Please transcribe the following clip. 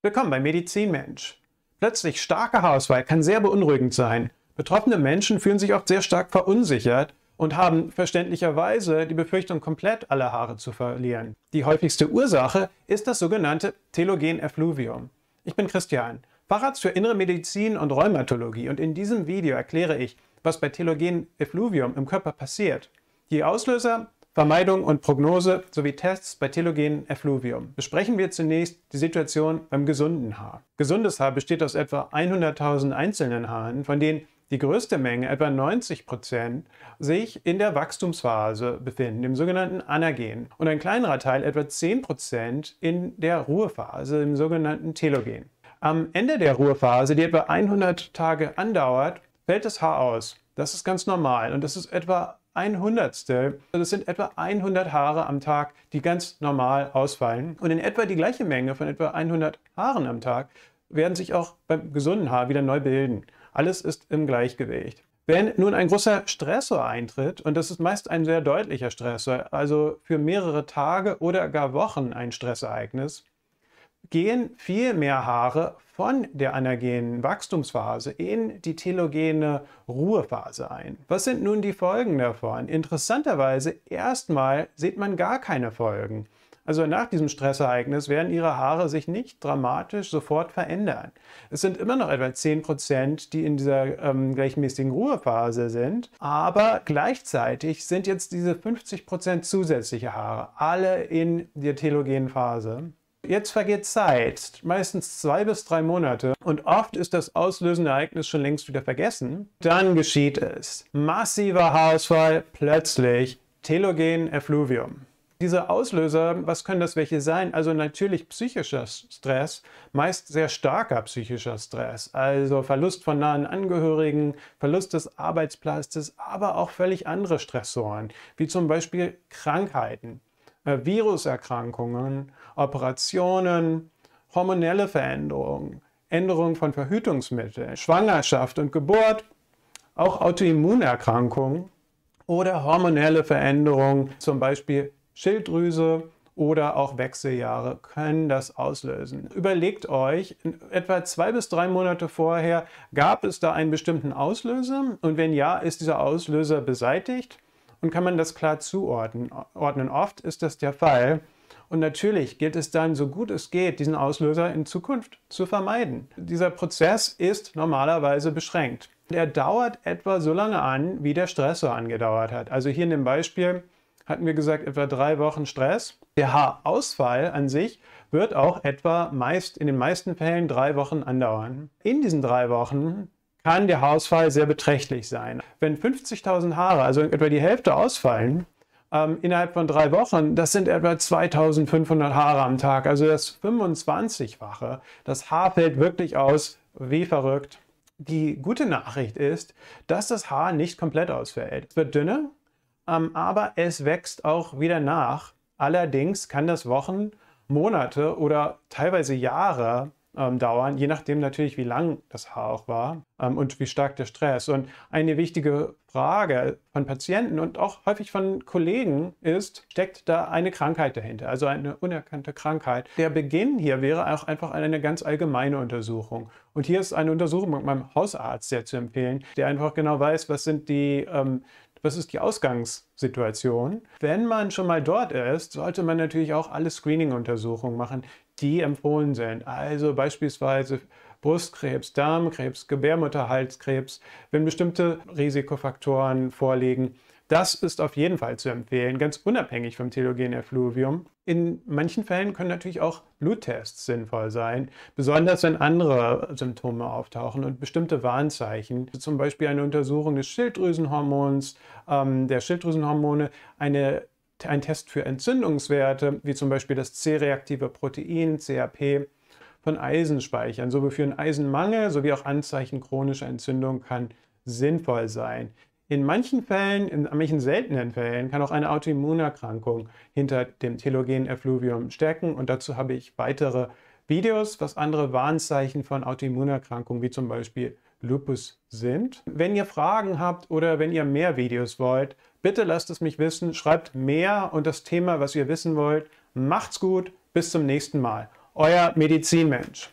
Willkommen bei Medizinmensch. Plötzlich starke Haarausfall kann sehr beunruhigend sein. Betroffene Menschen fühlen sich oft sehr stark verunsichert und haben verständlicherweise die Befürchtung, komplett alle Haare zu verlieren. Die häufigste Ursache ist das sogenannte Telogen-Effluvium. Ich bin Christian, Facharzt für Innere Medizin und Rheumatologie und in diesem Video erkläre ich, was bei Telogen-Effluvium im Körper passiert. Die Auslöser Vermeidung und Prognose sowie Tests bei telogenen Effluvium. Besprechen wir zunächst die Situation beim gesunden Haar. Gesundes Haar besteht aus etwa 100.000 einzelnen Haaren, von denen die größte Menge, etwa 90 Prozent, sich in der Wachstumsphase befinden, im sogenannten Anagen, und ein kleinerer Teil, etwa 10 Prozent, in der Ruhephase, im sogenannten Telogen. Am Ende der Ruhephase, die etwa 100 Tage andauert, fällt das Haar aus. Das ist ganz normal und das ist etwa ein Das also sind etwa 100 Haare am Tag, die ganz normal ausfallen. Und in etwa die gleiche Menge von etwa 100 Haaren am Tag werden sich auch beim gesunden Haar wieder neu bilden. Alles ist im Gleichgewicht. Wenn nun ein großer Stressor eintritt, und das ist meist ein sehr deutlicher Stressor, also für mehrere Tage oder gar Wochen ein Stressereignis, gehen viel mehr Haare von der anagenen Wachstumsphase in die telogene Ruhephase ein. Was sind nun die Folgen davon? Interessanterweise, erstmal sieht man gar keine Folgen. Also nach diesem Stressereignis werden ihre Haare sich nicht dramatisch sofort verändern. Es sind immer noch etwa 10%, die in dieser ähm, gleichmäßigen Ruhephase sind, aber gleichzeitig sind jetzt diese 50% zusätzliche Haare alle in der telogenen Phase. Jetzt vergeht Zeit, meistens zwei bis drei Monate und oft ist das auslösende Ereignis schon längst wieder vergessen. Dann geschieht es. Massiver Haarausfall, plötzlich Telogen Effluvium. Diese Auslöser, was können das welche sein? Also natürlich psychischer Stress, meist sehr starker psychischer Stress, also Verlust von nahen Angehörigen, Verlust des Arbeitsplatzes, aber auch völlig andere Stressoren, wie zum Beispiel Krankheiten, äh, Viruserkrankungen, Operationen, hormonelle Veränderungen, Änderungen von Verhütungsmitteln, Schwangerschaft und Geburt, auch Autoimmunerkrankungen oder hormonelle Veränderungen, zum Beispiel Schilddrüse oder auch Wechseljahre können das auslösen. Überlegt euch, etwa zwei bis drei Monate vorher, gab es da einen bestimmten Auslöser und wenn ja, ist dieser Auslöser beseitigt? und kann man das klar zuordnen. Oft ist das der Fall. Und natürlich gilt es dann, so gut es geht, diesen Auslöser in Zukunft zu vermeiden. Dieser Prozess ist normalerweise beschränkt. Er dauert etwa so lange an, wie der Stressor angedauert hat. Also hier in dem Beispiel hatten wir gesagt, etwa drei Wochen Stress. Der Haarausfall an sich wird auch etwa meist in den meisten Fällen drei Wochen andauern. In diesen drei Wochen kann der Haarausfall sehr beträchtlich sein. Wenn 50.000 Haare, also etwa die Hälfte ausfallen, ähm, innerhalb von drei Wochen, das sind etwa 2.500 Haare am Tag, also das 25-fache. Das Haar fällt wirklich aus, wie verrückt. Die gute Nachricht ist, dass das Haar nicht komplett ausfällt. Es wird dünner, ähm, aber es wächst auch wieder nach. Allerdings kann das Wochen, Monate oder teilweise Jahre ähm, dauern, je nachdem natürlich, wie lang das Haar auch war ähm, und wie stark der Stress. Und eine wichtige Frage von Patienten und auch häufig von Kollegen ist, steckt da eine Krankheit dahinter, also eine unerkannte Krankheit. Der Beginn hier wäre auch einfach eine ganz allgemeine Untersuchung. Und hier ist eine Untersuchung mit meinem Hausarzt sehr zu empfehlen, der einfach genau weiß, was sind die ähm, was ist die Ausgangssituation. Wenn man schon mal dort ist, sollte man natürlich auch alle Screening-Untersuchungen machen, die empfohlen sind. Also beispielsweise Brustkrebs, Darmkrebs, Gebärmutterhalskrebs, wenn bestimmte Risikofaktoren vorliegen das ist auf jeden Fall zu empfehlen, ganz unabhängig vom telogenen Effluvium. In manchen Fällen können natürlich auch Bluttests sinnvoll sein, besonders wenn andere Symptome auftauchen und bestimmte Warnzeichen, zum Beispiel eine Untersuchung des Schilddrüsenhormons, ähm, der Schilddrüsenhormone, eine ein Test für Entzündungswerte, wie zum Beispiel das C-reaktive Protein, CAP, von Eisenspeichern sowie für einen Eisenmangel sowie auch Anzeichen chronischer Entzündung kann sinnvoll sein. In manchen Fällen, in manchen seltenen Fällen, kann auch eine Autoimmunerkrankung hinter dem telogenen Effluvium stecken. Und dazu habe ich weitere Videos, was andere Warnzeichen von Autoimmunerkrankungen wie zum Beispiel Lupus sind. Wenn ihr Fragen habt oder wenn ihr mehr Videos wollt, bitte lasst es mich wissen. Schreibt mehr und das Thema, was ihr wissen wollt. Macht's gut, bis zum nächsten Mal. Euer Medizinmensch.